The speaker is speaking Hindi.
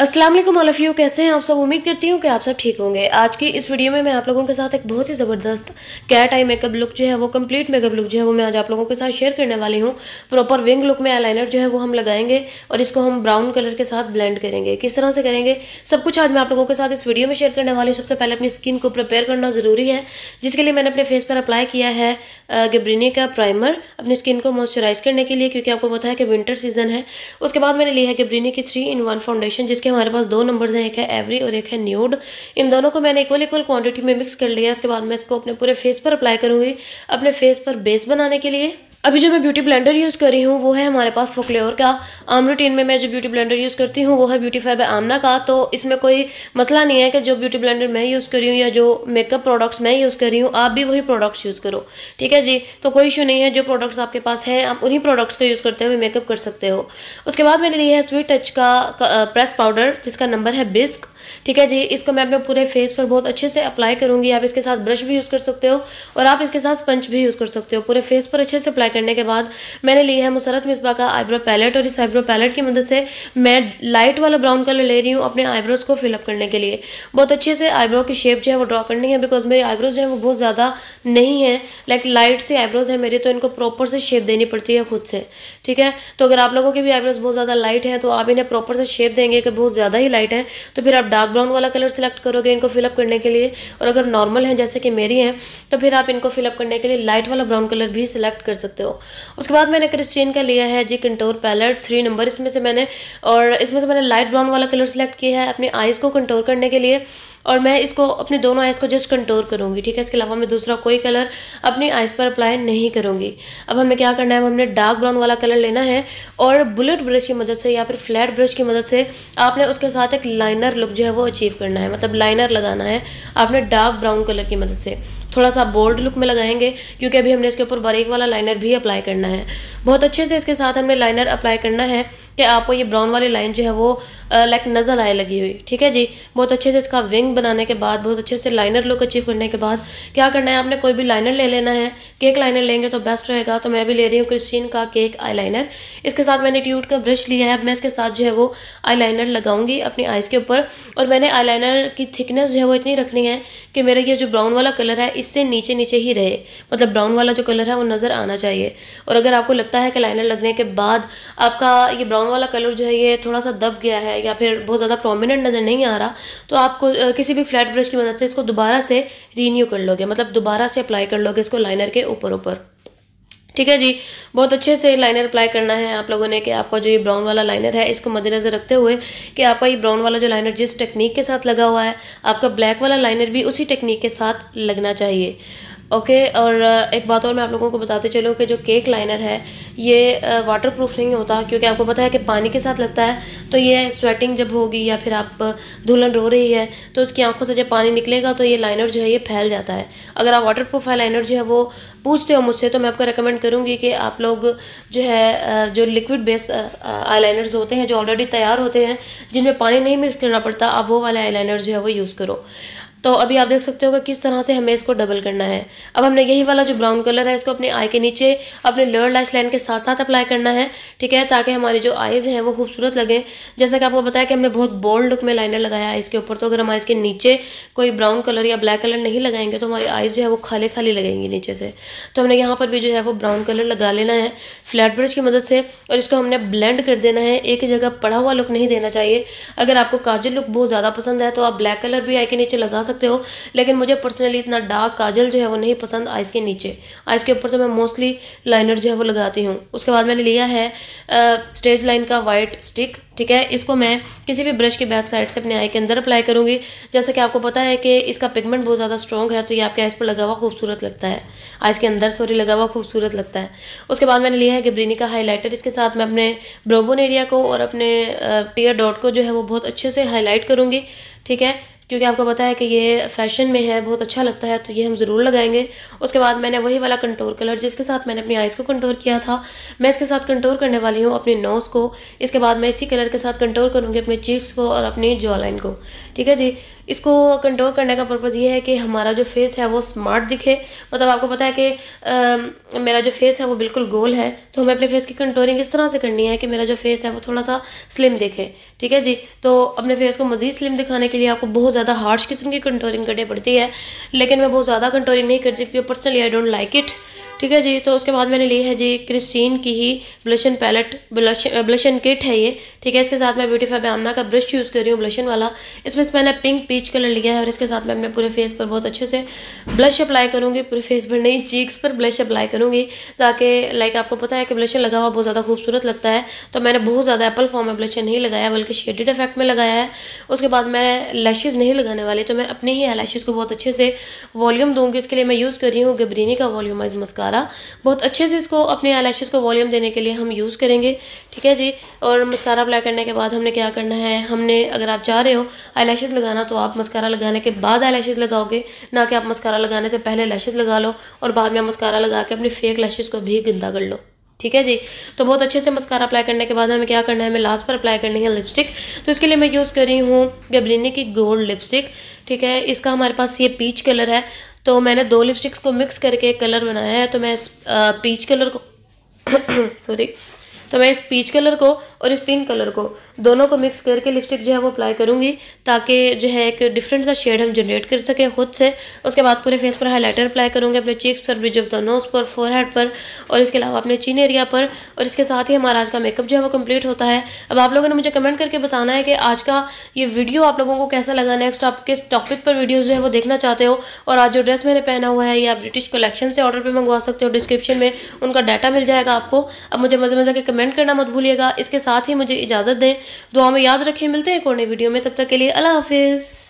असलम ऑल ऑफ़ यू कैसे हैं आप सब उम्मीद करती हूँ कि आप सब ठीक होंगे आज की इस वीडियो में मैं आप लोगों के साथ एक बहुत ही ज़बरदस्त कैट आई मेकअप लुक जो है वो कंप्लीट मेकअप लुक जो है वो मैं आज आप लोगों के साथ शेयर करने वाली हूँ प्रॉपर विंग लुक में आई जो है वो हम लगाएंगे और इसको हम ब्राउन कलर के साथ ब्लेंड करेंगे किस तरह से करेंगे सब कुछ आज मैं आप लोगों के साथ इस वीडियो में शेयर करने वाली हूँ सबसे पहले अपनी स्किन को प्रिपेयर करना ज़रूरी है जिसके लिए मैंने अपने फेस पर अप्लाई किया है गब्रिनी का प्राइमर अपनी स्किन को मॉइस्चराइज़ करने के लिए क्योंकि आपको पता है कि विंटर सीजन है उसके बाद मैंने ली है गब्रिनी की थ्री इन वन फाउंडेशन जिसके हमारे पास दो नंबर्स हैं एक है एवरी और एक है न्यूड इन दोनों को मैंने इक्वल इक्वल क्वांटिटी में मिक्स कर लिया इसके बाद मैं इसको अपने पूरे फेस पर अप्लाई करूँगी अपने फेस पर बेस बनाने के लिए अभी जो मैं ब्यूटी ब्लेंडर यूज़ कर रही हूँ वो है हमारे पास फोकलेवर का आम रूटीन में मैं जो ब्यूटी ब्लेंडर यूज़ करती हूँ वो है ब्यूटी बाय आमना का तो इसमें कोई मसला नहीं है कि जो ब्यूटी ब्लेंडर मैं यूज़ कर रही हूँ या जो मेकअप प्रोडक्ट्स मैं यूज़ कर रही हूँ आप भी वही प्रोडक्ट्स यूज़ करो ठीक है जी तो कोई इशू नहीं है जो प्रोडक्ट्स आपके पास हैं आप उन्हीं प्रोडक्ट्स का यूज़ करते हुए मेकअप कर सकते हो उसके बाद मैंने लिया है स्वीट टच का प्रेस पाउडर जिसका नंबर है बिस्क ठीक है जी इसको मैं अपने पूरे फेस पर बहुत अच्छे से अप्लाई करूँगी आप इसके साथ ब्रश भी यूज़ कर सकते हो और आप इसके साथ स्पंच भी यूज़ कर सकते हो पूरे फेस पर अच्छे से अप्लाई करने के बाद मैंने लिया है मुसरत मिसबा का आईब्रो पैलेट और इस आईब्रो पैलेट की मदद से मैं लाइट वाला ब्राउन कलर ले रही हूँ अपने आईब्रोज़ को फिलअप करने के लिए बहुत अच्छे से आईब्रो की शेप जो है वो ड्रॉ करनी है बिकॉज मेरे आईब्रोज़ है वो बहुत ज़्यादा नहीं है लाइक लाइट से आईब्रोज़ है मेरे तो इनको प्रॉपर से शेप देनी पड़ती है खुद से ठीक है तो अगर आप लोगों के भी आईब्रोज़ बहुत ज़्यादा लाइट हैं तो आप इन्हें प्रॉपर से शेप देंगे कि बहुत ज़्यादा ही लाइट है तो फिर आप डार्क ब्राउन वाला कलर सेलेक्ट करोगे इनको फिलअप करने के लिए और अगर नॉर्मल है जैसे कि मेरी हैं तो फिर आप इनको फिलअप करने के लिए लाइट वाला ब्राउन कलर भी सिलेक्ट कर सकते सकते हो उसके बाद मैंने क्रिस्चेन का लिया है जी कंटोर पैलेट थ्री नंबर इसमें से मैंने और इसमें से मैंने लाइट ब्राउन वाला कलर सेलेक्ट किया है अपनी आइज़ को कंटोर करने के लिए और मैं इसको अपने दोनों आइज़ को जस्ट कंटोर करूँगी ठीक है इसके अलावा मैं दूसरा कोई कलर अपनी आइज़ पर अप्लाई नहीं करूँगी अब हमें क्या करना है हमने डार्क ब्राउन वाला कलर लेना है और बुलेट ब्रश की मदद से या फिर फ्लैट ब्रश की मदद से आपने उसके साथ एक लाइनर लुक जो है वो अचीव करना है मतलब लाइनर लगाना है आपने डार्क ब्राउन कलर की मदद से थोड़ा सा बोल्ड लुक में लगाएंगे क्योंकि अभी हमने इसके ऊपर बारीक वाला लाइनर भी अप्लाई करना है बहुत अच्छे से इसके साथ हमने लाइनर अप्लाई करना है कि आपको ये ब्राउन वाली लाइन जो है वो लाइक नज़र आए लगी हुई ठीक है जी बहुत अच्छे से इसका विंग बनाने के बाद बहुत अच्छे से लाइनर लुक अचीव करने के बाद क्या करना है आपने कोई भी लाइनर ले लेना है केक लाइनर लेंगे तो बेस्ट रहेगा तो मैं भी ले रही हूँ क्रिस्टीन का केक आई इसके साथ मैंने ट्यूट का ब्रश लिया है अब मैं इसके साथ जो है वो आई लगाऊंगी अपनी आइज़ के ऊपर और मैंने आई की थिकनेस जो है वो इतनी रखनी है कि मेरा ये जो ब्राउन वाला कलर है इससे नीचे नीचे ही रहे मतलब ब्राउन वाला जो कलर है वो नज़र आना चाहिए और अगर आपको लगता है कि लाइनर लगने के बाद आपका ये ब्राउन ब्राउन वाला कलर जो है ये थोड़ा सा दब गया है या फिर बहुत ज़्यादा प्रोमिनेंट नज़र नहीं आ रहा तो आपको किसी भी फ्लैट ब्रश की मदद से इसको दोबारा से रीन्यू कर लोगे मतलब दोबारा से अप्लाई कर लोगे इसको लाइनर के ऊपर ऊपर ठीक है जी बहुत अच्छे से लाइनर अप्लाई करना है आप लोगों ने कि आपका जो ये ब्राउन वाला लाइनर है इसको मद्देनज़र रखते हुए कि आपका ये ब्राउन वाला जो लाइनर जिस टेक्निक के साथ लगा हुआ है आपका ब्लैक वाला लाइनर भी उसी टेक्निक के साथ लगना चाहिए ओके और uh, एक बात और मैं आप लोगों को बताते चलूँ कि जो केक लाइनर है ये वाटर uh, प्रूफ नहीं होता क्योंकि आपको पता है कि पानी के साथ लगता है तो ये स्वेटिंग जब होगी या फिर आप uh, दुल्हन रो रही है तो उसकी आंखों से जब पानी निकलेगा तो ये लाइनर जो है ये फैल जाता है अगर आप वाटर प्रूफ है लाइनर जो है वो पूछते हो मुझसे तो मैं आपको रिकमेंड करूँगी कि आप लोग जो है जो लिक्विड बेस आई होते हैं जो ऑलरेडी तैयार होते हैं जिनमें पानी नहीं मिक्स करना पड़ता आप वो वाले आई जो है वो यूज़ करो तो अभी आप देख सकते हो कि किस तरह से हमें इसको डबल करना है अब हमने यही वाला जो ब्राउन कलर है इसको अपने आई के नीचे अपने लोअर लाइस लाइन के साथ साथ अप्लाई करना है ठीक है ताकि हमारी जो आइज़ हैं वो खूबसूरत लगें जैसा कि आपको बताया कि हमने बहुत बोल्ड लुक में लाइनर लगाया है इसके ऊपर तो अगर हम आइज़ के नीचे कोई ब्राउन कलर या ब्लैक कलर नहीं लगाएंगे तो हमारी आइज़ जो है वो खाली खाली लगेंगी नीचे से तो हमने यहाँ पर भी जो है वो ब्राउन कलर लगा लेना है फ्लैट ब्रश की मदद से और इसको हमने ब्लेंड कर देना है एक जगह पड़ा हुआ लुक नहीं देना चाहिए अगर आपको काजल लुक बहुत ज़्यादा पसंद है तो आप ब्लैक कलर भी आई के नीचे लगा सकते हो लेकिन मुझे पर्सनली इतना डार्क काजल जो है वो नहीं पसंद आइज़ के नीचे आइज़ के ऊपर तो मैं मोस्टली लाइनर जो है वो लगाती हूँ उसके बाद मैंने लिया है स्टेज लाइन का वाइट स्टिक ठीक है इसको मैं किसी भी ब्रश के बैक साइड से अपने आई के अंदर अप्लाई करूँगी जैसा कि आपको पता है कि इसका पिगमेंट बहुत ज़्यादा स्ट्रॉन्ग है तो ये आपके आइज़ पर लगा हुआ खूबसूरत लगता है आइज़ के अंदर सॉरी लगा हुआ खूबसूरत लगता है उसके बाद मैंने लिया है गिब्रीनी का हाईलाइटर इसके साथ मैं अपने ब्रोबोन एरिया को और अपने टीयर डॉट को जो है वो बहुत अच्छे से हाईलाइट करूँगी ठीक है क्योंकि आपको पता है कि ये फैशन में है बहुत अच्छा लगता है तो ये हम ज़रूर लगाएंगे उसके बाद मैंने वही वाला कंटोर कलर जिसके साथ मैंने अपनी आइज़ को कंटोर किया था मैं इसके साथ कंटोर करने वाली हूँ अपने नोज़ को इसके बाद मैं इसी कलर के साथ कंटोर करूँगी अपने चीक्स को और अपनी जॉ लाइन को ठीक है जी इसको कंट्रोल करने का पर्पज़ ये है कि हमारा जो फेस है वो स्मार्ट दिखे मतलब आपको पता है कि आ, मेरा जो फेस है वो बिल्कुल गोल है तो हमें अपने फेस की कंट्रोलिंग इस तरह से करनी है कि मेरा जो फेस है वो थोड़ा सा स्लिम दिखे ठीक है जी तो अपने फेस को मज़ीद स्लिम दिखाने के लिए आपको बहुत ज़्यादा हार्श किस्म की कंट्रोलिंग करनी पड़ती है लेकिन मैं बहुत ज़्यादा कंट्रोलिंग नहीं करती क्योंकि personally I don't like it ठीक है जी तो उसके बाद मैंने ली है जी क्रिस्टीन की ही blush on palette blush blush on kit है ये ठीक है इसके साथ मैं ब्यूटीफाई बैमना आमना का ब्रश यूज़ कर रही हूँ ब्लशन वाला इसमें से मैंने पिंक पीच कलर लिया है और इसके साथ मैं अपने पूरे फेस पर बहुत अच्छे से ब्लश अप्लाई करूँगी पूरे फेस पर नहीं चीक्स पर ब्लश अप्लाई करूँगी ताकि लाइक आपको पता है कि ब्लशन लगा हुआ बहुत ज़्यादा खूबसूरत लगता है तो मैंने बहुत ज़्यादा एप्पल फॉर्म में ब्लशन नहीं लगाया बल्कि शेडेड इफेक्ट में लगाया है उसके बाद मैं लैशेज़ नहीं लगाने वाली तो मैं अपने ही लैशेज़ को बहुत अच्छे से वॉल्यूम दूँगी इसके लिए मैं यूज़ कर रही हूँ गबरीनी का वॉल्यूमाइज मस्कार मस्कारा बहुत अच्छे से इसको अपने आई को वॉल्यूम देने के लिए हम यूज़ करेंगे ठीक है जी और मस्कारा अप्लाई करने के बाद हमने क्या करना है हमने अगर आप चाह रहे हो आई लगाना तो आप मस्कारा लगाने के बाद आई लगाओगे ना कि आप मस्कारा लगाने से पहले लैशेज़ लगा लो और बाद में मस्कारा लगा के अपनी फेक लैशेज़ को भी गंदा कर लो ठीक है जी तो बहुत अच्छे से मस्कारा अप्लाई करने के बाद हमें क्या करना है हमें लास्ट पर अप्लाई करनी है लिपस्टिक तो इसके लिए मैं यूज़ कर रही हूँ गबरीनी की गोल्ड लिपस्टिक ठीक है इसका हमारे पास ये पीच कलर है तो मैंने दो लिपस्टिक्स को मिक्स करके एक कलर बनाया है तो मैं इस पीच कलर को सॉरी तो मैं इस पीच कलर को और इस पिंक कलर को दोनों को मिक्स करके लिपस्टिक जो है वो अप्लाई करूँगी ताकि जो है एक डिफरेंट सा शेड हम जनरेट कर सकें खुद से उसके बाद पूरे फेस पर हाईलाइटर अप्लाई करूँगी अपने चीक्स पर ब्रिज ऑफ द नोज़ पर फोरहेड पर और इसके अलावा अपने चिन एरिया पर और इसके साथ ही हमारा आज का मेकअप जो है वो कम्प्लीट होता है अब आप लोगों ने मुझे कमेंट करके बताना है कि आज का ये वीडियो आप लोगों को कैसा लगा नेक्स्ट आप किस टॉपिक पर वीडियो जो है वो देखना चाहते हो और आज जो ड्रेस मैंने पहना हुआ है ये आप ब्रिटिश कलेक्शन से ऑर्डर पर मंगवा सकते हो डिस्क्रिप्शन में उनका डाटा मिल जाएगा आपको अब मुझे मज़े मज़े के कमेंट कमेंट करना मत भूलिएगा इसके साथ ही मुझे इजाज़त दें दुआ में याद रखें मिलते हैं कोने वीडियो में तब तक के लिए अल्लाह हाफिज़